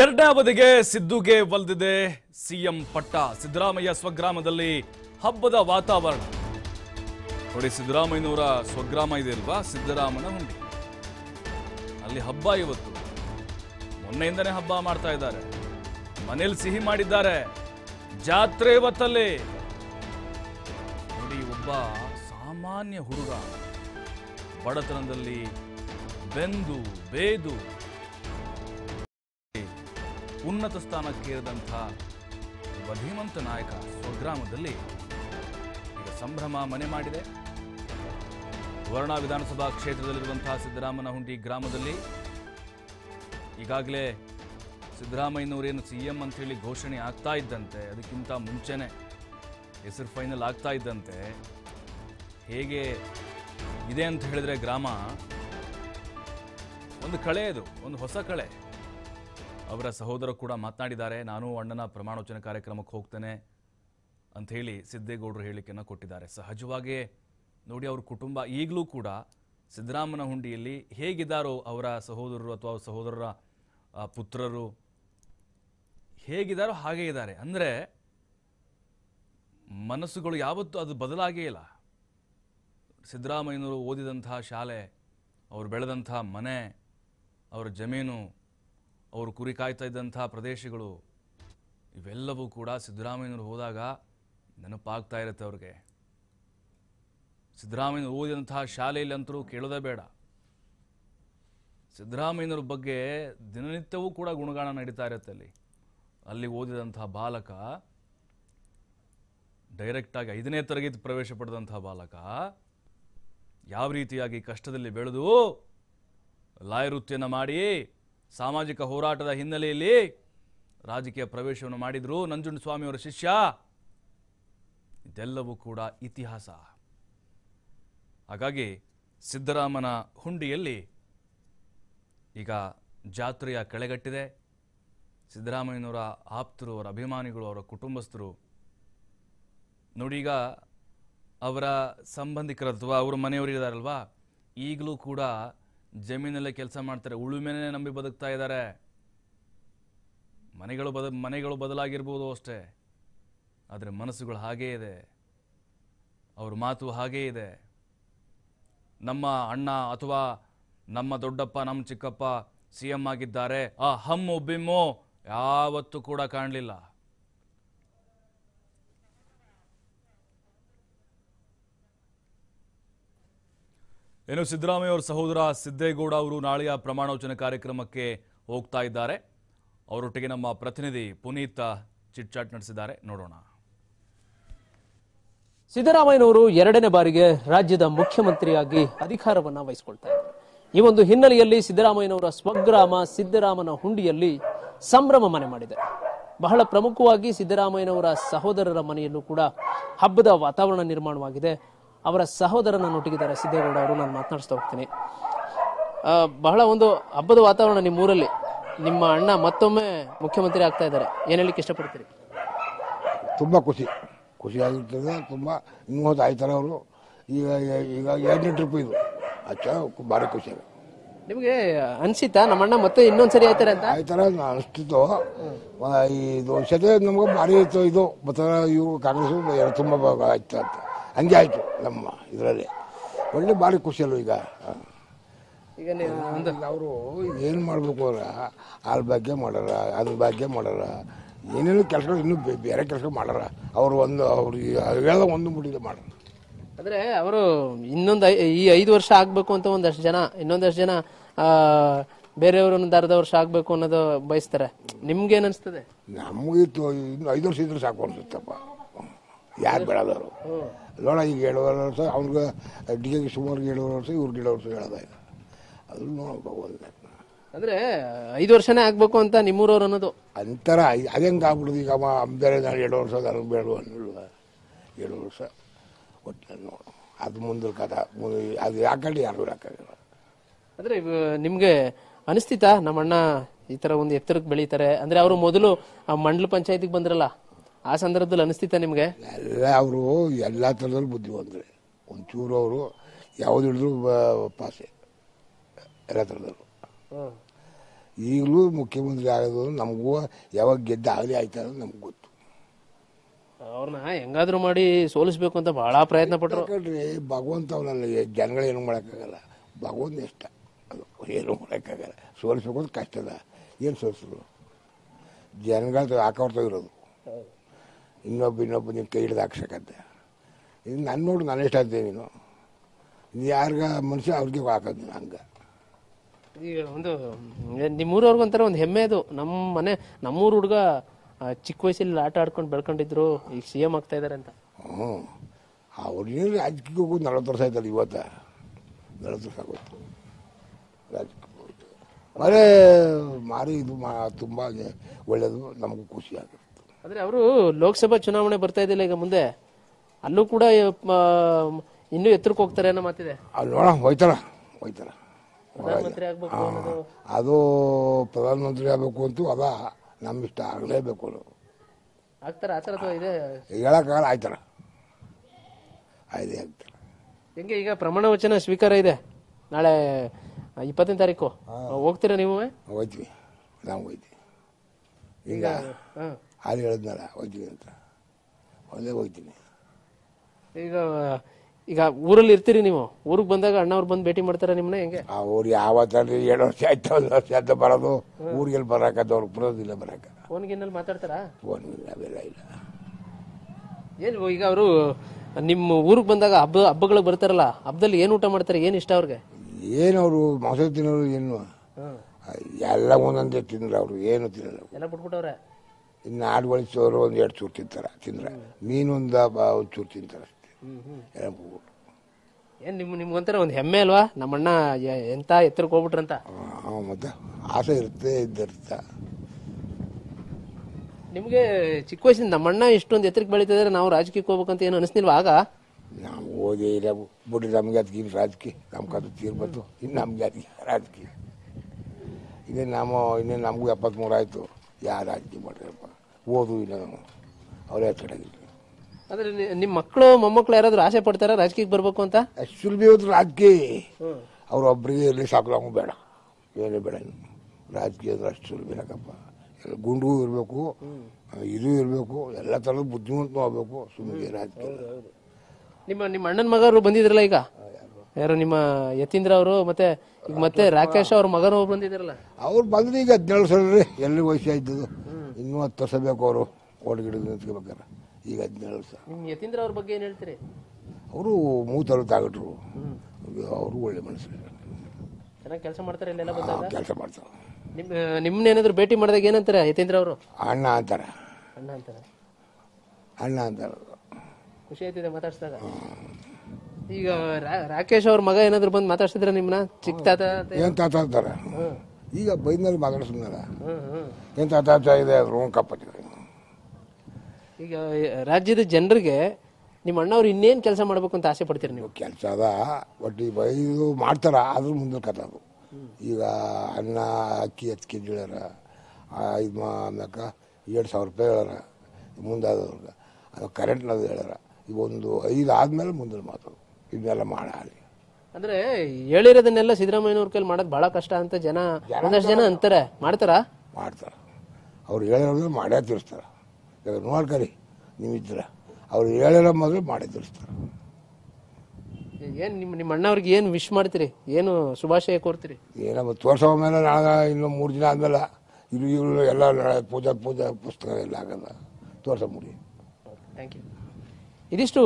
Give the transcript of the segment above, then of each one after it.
ಎರಡನೇ ಅವಧಿಗೆ ಸಿದ್ದುಗೆ ಒಲ್ದಿದೆ ಸಿಎಂ ಪಟ್ಟ ಸಿದ್ದರಾಮಯ್ಯ ಸ್ವಗ್ರಾಮದಲ್ಲಿ ಹಬ್ಬದ ವಾತಾವರಣ ನೋಡಿ ಸಿದ್ದರಾಮಯ್ಯನವರ ಸ್ವಗ್ರಾಮ ಇದೆ ಅಲ್ವಾ ಸಿದ್ದರಾಮನ ಹುಂಡಿ ಅಲ್ಲಿ ಹಬ್ಬ ಇವತ್ತು ಮೊನ್ನೆಯಿಂದನೇ ಹಬ್ಬ ಮಾಡ್ತಾ ಇದ್ದಾರೆ ಮನೇಲಿ ಸಿಹಿ ಮಾಡಿದ್ದಾರೆ ಜಾತ್ರೆ ಇವತ್ತಲ್ಲಿ ನೋಡಿ ಒಬ್ಬ ಸಾಮಾನ್ಯ ಹುಡುಗ ಬಡತನದಲ್ಲಿ ಬೆಂದು ಬೇದು ಉನ್ನತ ಸ್ಥಾನಕ್ಕೇರಿದಂಥ ಒಬ್ಬ ನಾಯಕ ಸ್ವಗ್ರಾಮದಲ್ಲಿ ಈಗ ಸಂಭ್ರಮ ಮನೆ ಮಾಡಿದೆ ವರ್ಣ ವಿಧಾನಸಭಾ ಕ್ಷೇತ್ರದಲ್ಲಿರುವಂತಹ ಸಿದ್ದರಾಮನಹುಂಡಿ ಗ್ರಾಮದಲ್ಲಿ ಈಗಾಗಲೇ ಸಿದ್ದರಾಮಯ್ಯನವರೇನು ಸಿ ಎಂ ಅಂಥೇಳಿ ಘೋಷಣೆ ಆಗ್ತಾ ಇದ್ದಂತೆ ಅದಕ್ಕಿಂತ ಮುಂಚೆನೆ ಹೆಸರು ಫೈನಲ್ ಆಗ್ತಾ ಇದ್ದಂತೆ ಹೇಗೆ ಇದೆ ಅಂತ ಹೇಳಿದ್ರೆ ಗ್ರಾಮ ಒಂದು ಕಳೆ ಅದು ಒಂದು ಹೊಸ ಕಳೆ ಅವರ ಸಹೋದರ ಕೂಡ ಮಾತನಾಡಿದ್ದಾರೆ ನಾನು ಅಣ್ಣನ ಪ್ರಮಾಣೋಚನೆ ಕಾರ್ಯಕ್ರಮಕ್ಕೆ ಹೋಗ್ತೇನೆ ಅಂಥೇಳಿ ಸಿದ್ದೇಗೌಡರು ಹೇಳಿಕೆಯನ್ನು ಕೊಟ್ಟಿದ್ದಾರೆ ಸಹಜವಾಗಿಯೇ ನೋಡಿ ಅವ್ರ ಕುಟುಂಬ ಈಗಲೂ ಕೂಡ ಸಿದ್ದರಾಮನ ಹುಂಡಿಯಲ್ಲಿ ಹೇಗಿದ್ದಾರೋ ಅವರ ಸಹೋದರರು ಅಥವಾ ಅವ್ರ ಸಹೋದರರ ಪುತ್ರರು ಹೇಗಿದ್ದಾರೋ ಹಾಗೇ ಇದ್ದಾರೆ ಅಂದರೆ ಮನಸ್ಸುಗಳು ಯಾವತ್ತೂ ಅದು ಬದಲಾಗೇ ಇಲ್ಲ ಸಿದ್ದರಾಮಯ್ಯನವರು ಓದಿದಂಥ ಶಾಲೆ ಅವರು ಬೆಳೆದಂಥ ಮನೆ ಅವರ ಜಮೀನು ಅವರು ಕುರಿ ಕಾಯ್ತಾ ಇದ್ದಂಥ ಪ್ರದೇಶಗಳು ಇವೆಲ್ಲವೂ ಕೂಡ ಸಿದ್ದರಾಮಯ್ಯನವರು ಹೋದಾಗ ನೆನಪಾಗ್ತಾ ಇರುತ್ತೆ ಅವ್ರಿಗೆ ಸಿದ್ದರಾಮಯ್ಯನವರು ಓದಿದಂತಹ ಶಾಲೆಯಲ್ಲಿ ಅಂತರೂ ಕೇಳೋದೇ ಬೇಡ ಸಿದ್ದರಾಮಯ್ಯನವ್ರ ಬಗ್ಗೆ ದಿನನಿತ್ಯವೂ ಕೂಡ ಗುಣಗಾನ ನಡೀತಾ ಇರುತ್ತೆ ಅಲ್ಲಿ ಅಲ್ಲಿ ಓದಿದಂಥ ಬಾಲಕ ಡೈರೆಕ್ಟಾಗಿ ಐದನೇ ತರಗತಿ ಪ್ರವೇಶ ಪಡೆದಂತಹ ಬಾಲಕ ಯಾವ ರೀತಿಯಾಗಿ ಕಷ್ಟದಲ್ಲಿ ಬೆಳೆದು ಲಾಯ ವೃತ್ತಿಯನ್ನು ಮಾಡಿ ಸಾಮಾಜಿಕ ಹೋರಾಟದ ಹಿನ್ನೆಲೆಯಲ್ಲಿ ರಾಜಕೀಯ ಪ್ರವೇಶವನ್ನು ಮಾಡಿದರು ನಂಜುಂಡಸ್ವಾಮಿಯವರ ಶಿಷ್ಯ ಇದೆಲ್ಲವೂ ಕೂಡ ಇತಿಹಾಸ ಹಾಗಾಗಿ ಸಿದ್ದರಾಮನ ಹುಂಡಿಯಲ್ಲಿ ಈಗ ಜಾತ್ರೆಯ ಕೆಳಗಟ್ಟಿದೆ ಸಿದ್ದರಾಮಯ್ಯನವರ ಆಪ್ತರು ಅವರ ಅಭಿಮಾನಿಗಳು ಅವರ ಕುಟುಂಬಸ್ಥರು ನೋಡೀಗ ಅವರ ಸಂಬಂಧಿಕರ ಅಥವಾ ಅವರ ಮನೆಯವರಿದ್ದಾರಲ್ವಾ ಈಗಲೂ ಕೂಡ ಜಮೀನಲ್ಲೇ ಕೆಲಸ ಮಾಡ್ತಾರೆ ಉಳುಮೆನೇ ನಂಬಿ ಬದುಕ್ತಾ ಇದ್ದಾರೆ ಮನೆಗಳು ಬದ ಮನೆಗಳು ಬದಲಾಗಿರ್ಬೋದು ಅಷ್ಟೇ ಆದರೆ ಮನಸ್ಸುಗಳು ಹಾಗೇ ಇದೆ ಅವ್ರ ಮಾತು ಹಾಗೇ ಇದೆ ನಮ್ಮ ಅಣ್ಣ ಅಥವಾ ನಮ್ಮ ದೊಡ್ಡಪ್ಪ ನಮ್ಮ ಚಿಕ್ಕಪ್ಪ ಸಿ ಎಂ ಆಗಿದ್ದಾರೆ ಆ ಹಮ್ಮು ಬಿಮ್ಮು ಯಾವತ್ತೂ ಕೂಡ ಕಾಣಲಿಲ್ಲ ಇನ್ನು ಸಿದ್ದರಾಮಯ್ಯ ಅವರ ಸಹೋದರ ಸಿದ್ದೇಗೌಡ ಅವರು ನಾಳೆಯ ಪ್ರಮಾಣವಚನ ಕಾರ್ಯಕ್ರಮಕ್ಕೆ ಹೋಗ್ತಾ ಇದ್ದಾರೆ ಅವರೊಟ್ಟಿಗೆ ನಮ್ಮ ಪ್ರತಿನಿಧಿ ಪುನೀತ್ ಚಿಟ್ಚಾಟ್ ನಡೆಸಿದ್ದಾರೆ ನೋಡೋಣ ಸಿದ್ದರಾಮಯ್ಯನವರು ಎರಡನೇ ಬಾರಿಗೆ ರಾಜ್ಯದ ಮುಖ್ಯಮಂತ್ರಿಯಾಗಿ ಅಧಿಕಾರವನ್ನ ವಹಿಸಿಕೊಳ್ತಾ ಈ ಒಂದು ಹಿನ್ನೆಲೆಯಲ್ಲಿ ಸಿದ್ದರಾಮಯ್ಯನವರ ಸ್ವಗ್ರಾಮ ಸಿದ್ದರಾಮನ ಹುಂಡಿಯಲ್ಲಿ ಸಂಭ್ರಮ ಮನೆ ಮಾಡಿದೆ ಬಹಳ ಪ್ರಮುಖವಾಗಿ ಸಿದ್ದರಾಮಯ್ಯನವರ ಸಹೋದರರ ಮನೆಯಲ್ಲೂ ಕೂಡ ಹಬ್ಬದ ವಾತಾವರಣ ನಿರ್ಮಾಣವಾಗಿದೆ ಅವರ ಸಹೋದರನ ನುಟ್ಟಿಗಿದ್ದಾರೆ ಸಿದ್ದೇಗೌಡ ಅವರು ನಾನು ಮಾತನಾಡಿಸ್ತಾ ಹೋಗ್ತೀನಿ ಬಹಳ ಒಂದು ಹಬ್ಬದ ವಾತಾವರಣ ನಿಮ್ಮ ಊರಲ್ಲಿ ನಿಮ್ಮ ಅಣ್ಣ ಮತ್ತೊಮ್ಮೆ ಮುಖ್ಯಮಂತ್ರಿ ಆಗ್ತಾ ಇದ್ದಾರೆ ಏನು ಹೇಳಿಕ್ಕೆ ಇಷ್ಟಪಡ್ತೀರಿ ತುಂಬ ಖುಷಿ ಖುಷಿಯಾಗಿರ್ತದೆ ತುಂಬ ಇನ್ನೂ ಹೋದ ಆಯ್ತಾರೆ ಅವರು ಈಗ ಈಗ ಎರಡನೇ ಟ್ರಿಪ್ ಇದು ಅಚ್ಚ ಭಾರಿ ಖುಷಿ ನಿಮಗೆ ಅನಿಸಿತಾ ನಮ್ಮ ಅಣ್ಣ ಮತ್ತೆ ಇನ್ನೊಂದು ಸರಿ ಆಯ್ತಾರೆ ಅಂತ ಆಯ್ತಾರ ಅನಿಸ್ತಿತ್ತು ಇದು ವರ್ಷದ ನಮ್ಗೆ ಭಾರಿ ಇತ್ತು ಇದು ಮತ್ತೆ ಇವು ಕಾಂಗ್ರೆಸ್ ತುಂಬ ಆಯ್ತು ಅಂತ ಹಂಗೆ ಆಯಿತು ನಮ್ಮ ಇದರಲ್ಲಿ ಒಳ್ಳೆ ಭಾರಿ ಖುಷಿಯಲ್ಲ ಈಗ ಈಗ ಅವರು ಏನು ಮಾಡಬೇಕು ಅಂದ್ರೆ ಆಲ್ ಭಾಗ್ಯ ಮಾಡೋರ ಅದ್ರ ಭಾಗ್ಯ ಮಾಡೋರ ಏನೇನು ಕೆಲಸ ಇನ್ನೂ ಬೇರೆ ಕೆಲಸ ಮಾಡೋರ ಅವರು ಒಂದು ಅವ್ರು ಎಲ್ಲ ಒಂದು ಮುಡಿದ ಮಾಡೋರು ಅಂದರೆ ಅವರು ಇನ್ನೊಂದು ಈ ಐದು ವರ್ಷ ಆಗಬೇಕು ಅಂತ ಒಂದಷ್ಟು ಜನ ಇನ್ನೊಂದಷ್ಟು ಜನ ಬೇರೆಯವರು ಒಂದು ಅರ್ಧ ವರ್ಷ ಆಗಬೇಕು ಅನ್ನೋದು ಬಯಸ್ತಾರೆ ನಿಮ್ಗೇನು ಅನಿಸ್ತದೆ ನಮಗೆ ಇನ್ನು ಐದು ವರ್ಷ ಇದ್ರೆ ಸಾಕು ಅನ್ಸುತ್ತಪ್ಪ ಯಾರು ಬೇಡದವರು ಲೋಣ ಈಗ ಹೇಳೋದಲ್ಲ ವರ್ಷ ಅವ್ನಿಗೆ ಡಿ ಕೆ ಸುಮಾರು ಏಳುವರೆ ವರ್ಷ ಇವ್ರಿಗೆ ಏಳು ವರ್ಷ ಹೇಳೋದ ಈಗ ಅದು ನೋಡ್ಬೋದು ಅಂದರೆ ಐದು ವರ್ಷನೇ ಆಗಬೇಕು ಅಂತ ನಿಮ್ಮೂರವ್ರು ಅನ್ನೋದು ಅಂತರ ಅದು ಹೆಂಗೆ ಆಗ್ಬಿಡುದು ಈಗ ಅವ ಬೇರೆ ನಾನು ಏಳು ವರ್ಷ ನನಗೆ ಬೇಡ ಅನ್ನಿಲ್ವ ಏಳು ವರ್ಷ ಒಟ್ಟು ನೋಡು ಅದು ಮುಂದಿನ ಕಥೆ ಅದು ಯಾಕಂಡು ಯಾರು ಯಾಕಾಗಿಲ್ಲ ಅಂದರೆ ನಿಮಗೆ ನಮ್ಮ ನಮ್ಮಣ್ಣ ಈ ಥರ ಒಂದು ಎತ್ತರಕ್ಕೆ ಬೆಳೀತಾರೆ ಅಂದರೆ ಅವರು ಮೊದಲು ಆ ಮಂಡಲ ಪಂಚಾಯತಿಗೆ ಬಂದ್ರಲ್ಲ ಆ ಸಂದರ್ಭದಲ್ಲಿ ಅನಿಸ್ತಿತ್ತ ನಿಮಗೆ ಎಲ್ಲ ಅವರು ಎಲ್ಲ ಥರದಲ್ಲಿ ಬುದ್ಧಿವಂತರೆ ಒಂಚೂರು ಅವರು ಯಾವ್ದು ಹಿಡಿದ್ರು ಪಾಸೆ ಎಲ್ಲ ಥರದಲ್ಲೂ ಈಗಲೂ ಮುಖ್ಯಮಂತ್ರಿ ಆಗೋದು ನಮಗೂ ಯಾವಾಗ ಗೆದ್ದ ಆಗಲಿ ಆಯ್ತಾ ಅನ್ನೋದು ನಮ್ಗೆ ಗೊತ್ತು ಅವ್ರನ್ನ ಹೆಂಗಾದ್ರೂ ಮಾಡಿ ಸೋಲಿಸ್ಬೇಕು ಅಂತ ಬಹಳ ಪ್ರಯತ್ನ ಪಟ್ಟರು ಕೇಳ್ರಿ ಭಗವಂತ ಅವನಲ್ಲ ಜನಗಳು ಏನು ಮಾಡೋಕ್ಕಾಗಲ್ಲ ಭಗವಂತ ಇಷ್ಟ ಅದು ಏನು ಮಾಡೋಕ್ಕಾಗಲ್ಲ ಸೋಲಿಸ್ಬೇಕು ಅಂತ ಕಷ್ಟದ ಏನು ಸೋಲಿಸಿದ್ರು ಜನಗಳ ಹಾಕವ್ರ ಇರೋದು ಇನ್ನೊಬ್ಬ ಇನ್ನೊಬ್ಬ ಕೈ ಹಿಡ್ದು ಹಾಕ್ಸಕತ್ತೆ ಇದು ನನ್ನ ನೋಡು ನಾನು ಇಷ್ಟ ಆಗ್ತೀನಿ ನೀನು ಇದು ಯಾರಿಗ ಮನುಷ್ಯ ಅವ್ರಿಗೆ ಹಾಕೋದು ಹಂಗೆ ಈಗ ಒಂದು ನಿಮ್ಮೂರವ್ರಿಗೆ ಒಂಥರ ಒಂದು ಹೆಮ್ಮೆ ಅದು ನಮ್ಮ ಮನೆ ನಮ್ಮೂರು ಹುಡುಗ ಚಿಕ್ಕ ವಯಸ್ಸಲ್ಲಿ ಆಟ ಆಡ್ಕೊಂಡು ಬೆಳ್ಕೊಂಡಿದ್ರು ಈಗ ಸಿ ಎಮ್ ಆಗ್ತಾ ಇದ್ದಾರೆ ಅಂತ ಹ್ಞೂ ಅವ್ರಿಗೆ ರಾಜಕೀಯ ಹೋಗೋದು ನಲವತ್ತು ವರ್ಷ ಆಯ್ತಲ್ಲ ಇವತ್ತು ನಲವತ್ತು ವರ್ಷ ಆಗೋದು ರಾಜಕೀಯ ಮಾರಿ ಇದು ಮಾ ತುಂಬ ಒಳ್ಳೆಯದು ನಮಗೂ ಖುಷಿ ಆಗುತ್ತೆ ಆದರೆ ಅವರು ಲೋಕಸಭಾ ಚುನಾವಣೆ ಬರ್ತಾ ಇದ್ದಿಲ್ಲ ಈಗ ಮುಂದೆ ಅಲ್ಲೂ ಕೂಡ ಇನ್ನೂ ಎತ್ತರಕ್ಕೆ ಹೋಗ್ತಾರೆ ಅನ್ನೋ ಮಾತಿದೆ ಅಲ್ಲಿ ಹೋಯ್ತಾರ ಹೋಯ್ತಾರ ಪ್ರಧಾನಮಂತ್ರಿ ಆಗಬೇಕು ಅದು ಪ್ರಧಾನಮಂತ್ರಿ ಆಗ್ಬೇಕು ಅಂತೂ ಅದ ನಮ್ಮ ಇಷ್ಟ ಆಗಲೇಬೇಕು ಆಗ್ತಾರ ಆ ಥರ ಇದೆ ಆಯ್ತಾರ ಆಯ್ತು ಹೆಂಗೆ ಈಗ ಪ್ರಮಾಣ ವಚನ ಸ್ವೀಕಾರ ಇದೆ ನಾಳೆ ಇಪ್ಪತ್ತನೇ ತಾರೀಕು ಹೋಗ್ತೀರಾ ನೀವು ಹೋಯ್ತೀವಿ ನಾವು ಹೋಯ್ತೀವಿ ಈಗ ಹಾಲು ಹೇಳಿದ್ನಲ್ಲ ಹೋಗ್ತೀನಿ ಅಂತ ಒಂದೇ ಹೋಗ್ತೀನಿ ಈಗ ಈಗ ಊರಲ್ಲಿ ಇರ್ತೀರಿ ನೀವು ಊರಿಗೆ ಬಂದಾಗ ಅಣ್ಣವ್ರು ಬಂದು ಭೇಟಿ ಮಾಡ್ತಾರೆ ನಿಮ್ಮನ್ನ ಹೆಂಗೆ ಆ ಊರು ಯಾವತ್ತಲ್ಲಿ ಏಳು ವರ್ಷ ಆಯ್ತು ಒಂದು ವರ್ಷ ಆಯ್ತು ಬರೋದು ಎಲ್ಲಿ ಬರೋಕ್ಕದು ಅವ್ರಿಗೆ ಬರೋದಿಲ್ಲ ಬರೋಕ್ಕೆ ಫೋನ್ಗಿನಲ್ಲಿ ಮಾತಾಡ್ತಾರಾ ಫೋನ್ ಇಲ್ಲ ಅವೆಲ್ಲ ಇಲ್ಲ ಏನು ಈಗ ಅವರು ನಿಮ್ಮ ಊರಿಗೆ ಬಂದಾಗ ಹಬ್ಬ ಹಬ್ಬಗಳಿಗೆ ಬರ್ತಾರಲ್ಲ ಹಬ್ಬದಲ್ಲಿ ಏನು ಊಟ ಮಾಡ್ತಾರೆ ಏನು ಇಷ್ಟ ಅವ್ರಿಗೆ ಏನು ಅವರು ಮಾಸ ತಿನ್ನೋರು ಏನು ಎಲ್ಲ ಒಂದೊಂದೇ ತಿಂದ್ರೆ ಅವರು ಏನು ತಿನ್ನಲ್ಲ ಎಲ್ಲ ಬಿಟ್ಬಿಟ್ಟವ್ರೆ ಇನ್ನು ಆಡು ಚೋರು ಒಂದು ಎರಡು ಚೂರು ತಿಂತಾರೆ ತಿಂದ್ರೆ ಮೀನೊಂದ ಒಂದು ಚೂರು ತಿಂತಾರೆ ಅಷ್ಟೇ ಎಲ್ಲ ಏನು ನಿಮ್ಮ ನಿಮ್ಗೊಂಥರ ಒಂದು ಹೆಮ್ಮೆ ಅಲ್ವಾ ನಮ್ಮಣ್ಣ ಎಂತ ಎಂಥ ಎತ್ತರಕ್ಕೆ ಹೋಗ್ಬಿಟ್ರಂತ ಆ, ಮತ್ತೆ ಆಸೆ ಇರುತ್ತೆ ಇದ್ದಿರುತ್ತೆ ನಿಮಗೆ ಚಿಕ್ಕ ವಯಸ್ಸಿನ ನಮ್ಮಣ್ಣ ಇಷ್ಟೊಂದು ಎತ್ತರಕ್ಕೆ ಬೆಳೀತಿದ್ರೆ ನಾವು ರಾಜಕೀಯಕ್ಕೆ ಹೋಗ್ಬೇಕಂತ ಏನು ಅನಿಸ್ನಿಲ್ವಾ ಆಗ ನಾವು ಓದೇ ಇಲ್ಲ ಬಿಡಿ ನಮ್ಗೆ ಅದಕ್ಕೆ ರಾಜಕೀಯ ನಮ್ಗೆ ಅದು ತೀರ್ಬತ್ತು ಇನ್ನು ನಮ್ಗೆ ಅದಕ್ಕೆ ರಾಜಕೀಯ ಇನ್ನೇನು ನಮ್ಮ ಇನ್ನೇನು ನಮಗೂ ಎಪ್ಪತ್ಮೂರು ಆಯಿತು ಯಾರು ರಾಜಕೀಯ ಮಾಡ್ರಪ್ಪ ಓದು ಇಲ್ಲ ನಾವು ಅವರೇ ಕಡೆಗಿಲ್ಲ ಅಂದ್ರೆ ನಿಮ್ಮ ಮಕ್ಕಳು ಮೊಮ್ಮಕ್ಕಳು ಯಾರಾದರೂ ಆಸೆ ಪಡ್ತಾರ ರಾಜಕೀಯಕ್ಕೆ ಬರಬೇಕು ಅಂತ ಆ್ಯಕ್ಚುಲಿ ಬಿ ಹೋದ್ರೆ ರಾಜಕೀಯ ಅವ್ರು ಒಬ್ಬರಿಗೆ ಇರಲಿ ಸಾಕು ಬೇಡ ಏನು ಬೇಡ ರಾಜಕೀಯ ಅಂದ್ರೆ ಅಷ್ಟು ಸುಲಭನಕಪ್ಪ ಎಲ್ಲ ಗುಂಡು ಇರಬೇಕು ಇದು ಇರಬೇಕು ಎಲ್ಲ ಥರದ ಬುದ್ಧಿವಂತನೂ ಆಗಬೇಕು ಸುಮ್ಮನೆ ರಾಜಕೀಯ ನಿಮ್ಮ ನಿಮ್ಮ ಅಣ್ಣನ ಮಗರು ಬಂದಿದ್ರಲ್ಲ ಈಗ ಯಾರು ನಿಮ್ಮ ಯತೀಂದ್ರ ಅವರು ಮತ್ತೆ ಈಗ ಮತ್ತೆ ರಾಕೇಶ್ ಅವ್ರ ಮಗನ ಒಬ್ಬ ಅವ್ರು ಬಂದ್ರೆ ಈಗ ಹದಿನೇಳು ಸಲ ರೀ ಎಲ್ಲಿ ವಯಸ್ಸು ಇದ್ದದ್ದು ಇನ್ನು ಹತ್ತು ವರ್ಷ ಬೇಕು ಅವರು ಓಡಗಿಡಿದು ನಿಂತ್ಕೋಬೇಕಾರೆ ಈಗ ಹದಿನೇಳು ಸಲ ನಿಮ್ಮ ಯತೀಂದ್ರ ಅವ್ರ ಬಗ್ಗೆ ಏನು ಹೇಳ್ತೀರಿ ಅವರು ಮೂತರು ತಾಗಟ್ರು ಅವರು ಒಳ್ಳೆ ಮನಸ್ಸು ಚೆನ್ನಾಗಿ ಕೆಲಸ ಮಾಡ್ತಾರೆ ಇಲ್ಲೆಲ್ಲ ಬಂದಾಗ ಕೆಲಸ ಮಾಡ್ತಾರೆ ನಿಮ್ಮ ನಿಮ್ನ ಏನಾದ್ರು ಭೇಟಿ ಮಾಡಿದಾಗ ಏನಂತಾರೆ ಯತೀಂದ್ರ ಅವರು ಅಣ್ಣ ಅಂತಾರೆ ಅಣ್ಣ ಅಂತಾರೆ ಅಣ್ಣ ಅಂತಾರೆ ಖುಷಿ ಆಯ್ತಿದೆ ಮಾತಾಡ್ಸಿದಾಗ ಈಗ ರಾಕೇಶ್ ಅವ್ರ ಮಗ ಏನಾದ್ರು ಬಂದು ಮಾತಾಡ್ಸಿದ್ರ ನಿಮ್ನ ಚಿಕ್ಕ ತಾತ ಏನ್ ತಾತ ಅಂತಾರೆ ಈಗ ಬೈದ್ನಲ್ಲಿ ಮಾತಾಡ್ಸಿದ್ನಲ್ಲ ಹ್ಮ್, ಹ್ಮ್. ತಾತ ಇದೆ ಅವರು ಒಂದು ಈಗ ರಾಜ್ಯದ ಜನರಿಗೆ ನಿಮ್ಮ ಅಣ್ಣವ್ರು ಇನ್ನೇನ್ ಕೆಲಸ ಮಾಡ್ಬೇಕು ಅಂತ ಆಸೆ ಪಡ್ತೀರಿ ನೀವು ಕೆಲಸ ಅದ ಒಟ್ಟು ಈ ಬೈದು ಮಾಡ್ತಾರ ಅದ್ರ ಮುಂದೆ ಕಥೆ ಅದು ಈಗ ಅನ್ನ ಅಕ್ಕಿ ಹತ್ತು ಕೆ ಜಿ ಹೇಳ್ಯಾರ ಇದು ಆಮ್ಯಾಕ ಎರಡು ಸಾವಿರ ರೂಪಾಯಿ ಹೇಳ್ಯಾರ ಮುಂದಾದವ್ರಿಗೆ ಅದು ಕರೆಂಟ್ನದು ಹೇಳ್ಯಾರ ಈಗ ಒಂದು ಐದು ಆದಮೇಲೆ ಮುಂದಿನ ಮಾತು ಇದೆಲ್ಲ ಮಾಡಿ ಅಂದ್ರೆ ಹೇಳಿರೋದನ್ನೆಲ್ಲ ಅವ್ರ ಕೈಲಿ ಮಾಡೋದು ಬಹಳ ಕಷ್ಟ ಅಂತ ಜನ ಒಂದಷ್ಟು ಜನ ಅಂತಾರೆ ಮಾಡ್ತಾರಾ ಮಾಡ್ತಾರೆ ಅವ್ರು ಹೇಳಿರೋದ್ರೆ ಮಾಡೇ ತಿರ್ಸ್ತಾರೆ ಇವಾಗ ನೋಡ್ಕರಿ ನೀವಿದ್ರ ಅವ್ರು ಹೇಳಿರೋ ಮೊದಲು ಮಾಡೇ ತಿರ್ಸ್ತಾರ ಏನು ನಿಮ್ಮ ನಿಮ್ಮ ಅಣ್ಣವ್ರಿಗೆ ಏನು ವಿಶ್ ಮಾಡ್ತೀರಿ ಏನು ಶುಭಾಶಯ ಕೋರ್ತೀರಿ ಏನಮ್ಮ ತೋರ್ಸೋ ಮೇಲೆ ನಾಳೆ ಇನ್ನು ಮೂರು ದಿನ ಆದಮೇಲೆ ಇಲ್ಲಿ ಇವರು ಎಲ್ಲ ಪೂಜಾ ಪೂಜಾ ಪುಸ್ತಕ ಎಲ್ಲ ಆಗಲ್ಲ ತೋರ್ಸ ಮುಡಿ ಥ್ಯಾಂಕ್ ಯು ಇದಿಷ್ಟು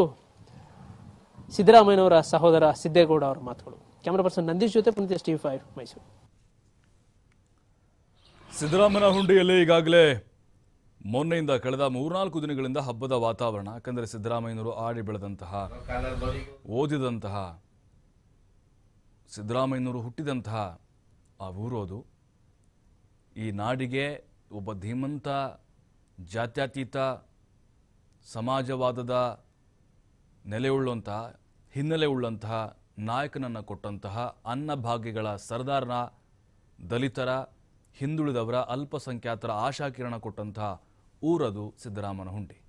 ಸಿದ್ದರಾಮಯ್ಯನವರ ಸಹೋದರ ಸಿದ್ದೇಗೌಡ ಅವರ ಮಾತುಗಳು ಕ್ಯಾಮರಾ ಪರ್ಸನ್ ನಂದೀಶ್ ಜೊತೆ Puneeth S TV five Mysuru Siddaramaiah ಹುಂಡಿಯಲ್ಲಿ ಈಗಾಗಲೇ ಮೊನ್ನೆಯಿಂದ ಕಳೆದ ಮೂರ್ನಾಲ್ಕು ದಿನಗಳಿಂದ ಹಬ್ಬದ ವಾತಾವರಣ ಯಾಕಂದರೆ ಸಿದ್ದರಾಮಯ್ಯನವರು ಆಡಿ ಬೆಳೆದಂತಹ ಓದಿದಂತಹ ಸಿದ್ದರಾಮಯ್ಯನವರು ಹುಟ್ಟಿದಂತಹ ಆ ಊರೋದು ಈ ನಾಡಿಗೆ ಒಬ್ಬ ಧೀಮಂತ ಜಾತ್ಯತೀತ ಸಮಾಜವಾದದ ನೆಲೆಯುಳ್ಳಂಥ ಹಿನ್ನೆಲೆ ಉಳ್ಳಂತಹ ನಾಯಕನನ್ನು ಕೊಟ್ಟಂತಹ ಅನ್ನಭಾಗ್ಯಗಳ ಸರ್ದಾರನ ದಲಿತರ ಹಿಂದುಳಿದವರ ಅಲ್ಪಸಂಖ್ಯಾತರ ಆಶಾಕಿರಣ ಕೊಟ್ಟಂತಹ ಊರದು ಸಿದ್ದರಾಮನ ಹುಂಡಿ